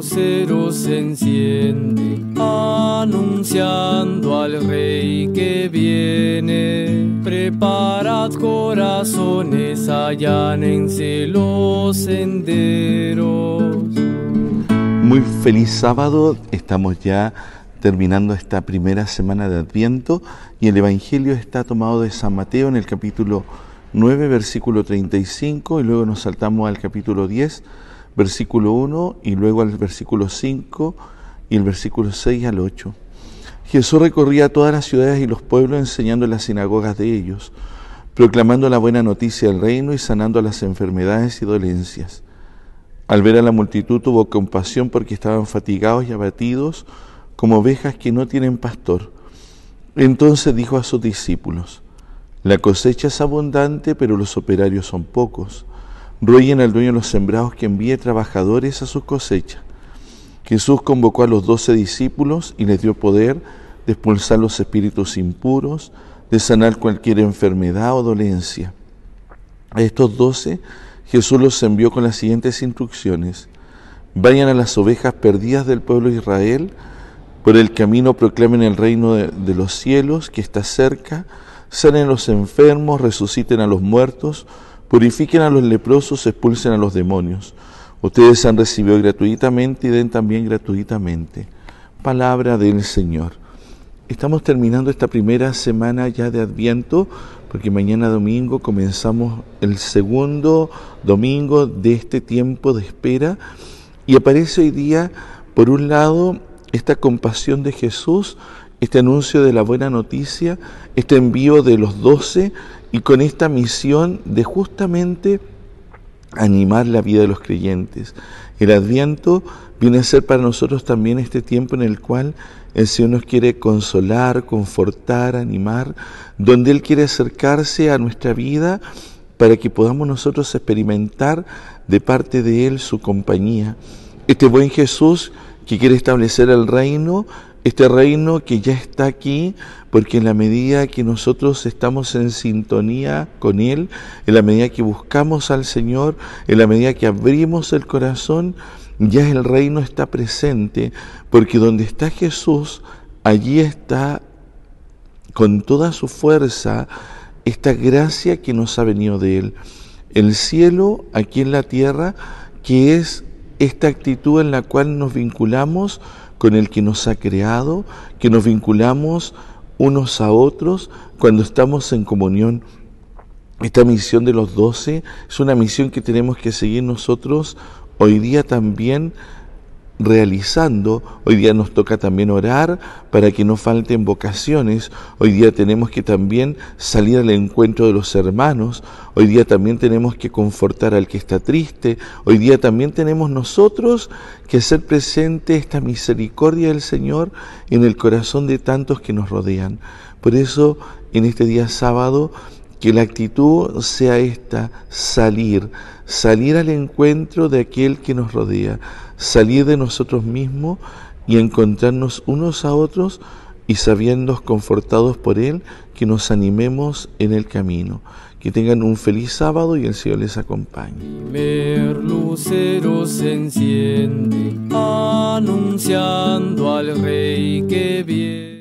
lucero enciende, anunciando al rey que viene. Preparad corazones, allánense los senderos. Muy feliz sábado, estamos ya terminando esta primera semana de Adviento y el Evangelio está tomado de San Mateo en el capítulo 9, versículo 35 y luego nos saltamos al capítulo 10 versículo 1 y luego al versículo 5 y el versículo 6 al 8. Jesús recorría todas las ciudades y los pueblos enseñando en las sinagogas de ellos, proclamando la buena noticia del reino y sanando las enfermedades y dolencias. Al ver a la multitud tuvo compasión porque estaban fatigados y abatidos como ovejas que no tienen pastor. Entonces dijo a sus discípulos, la cosecha es abundante, pero los operarios son pocos rueguen al dueño de los sembrados que envíe trabajadores a sus cosechas. Jesús convocó a los doce discípulos y les dio poder de expulsar los espíritus impuros, de sanar cualquier enfermedad o dolencia. A estos doce Jesús los envió con las siguientes instrucciones. Vayan a las ovejas perdidas del pueblo de Israel, por el camino proclamen el reino de, de los cielos que está cerca, sanen los enfermos, resuciten a los muertos, Purifiquen a los leprosos, expulsen a los demonios. Ustedes han recibido gratuitamente y den también gratuitamente. Palabra del Señor. Estamos terminando esta primera semana ya de Adviento, porque mañana domingo comenzamos el segundo domingo de este tiempo de espera. Y aparece hoy día, por un lado, esta compasión de Jesús, este anuncio de la buena noticia, este envío de los doce y con esta misión de justamente animar la vida de los creyentes. El adviento viene a ser para nosotros también este tiempo en el cual el Señor nos quiere consolar, confortar, animar, donde Él quiere acercarse a nuestra vida para que podamos nosotros experimentar de parte de Él su compañía. Este buen Jesús que quiere establecer el reino este reino que ya está aquí, porque en la medida que nosotros estamos en sintonía con Él, en la medida que buscamos al Señor, en la medida que abrimos el corazón, ya el reino está presente, porque donde está Jesús, allí está con toda su fuerza esta gracia que nos ha venido de Él. El cielo aquí en la tierra, que es esta actitud en la cual nos vinculamos con el que nos ha creado, que nos vinculamos unos a otros cuando estamos en comunión. Esta misión de los doce es una misión que tenemos que seguir nosotros hoy día también realizando. Hoy día nos toca también orar para que no falten vocaciones. Hoy día tenemos que también salir al encuentro de los hermanos. Hoy día también tenemos que confortar al que está triste. Hoy día también tenemos nosotros que hacer presente esta misericordia del Señor en el corazón de tantos que nos rodean. Por eso, en este día sábado, que la actitud sea esta, salir, salir al encuentro de aquel que nos rodea, salir de nosotros mismos y encontrarnos unos a otros y sabiéndonos confortados por Él, que nos animemos en el camino. Que tengan un feliz sábado y el Señor les acompañe. anunciando al Rey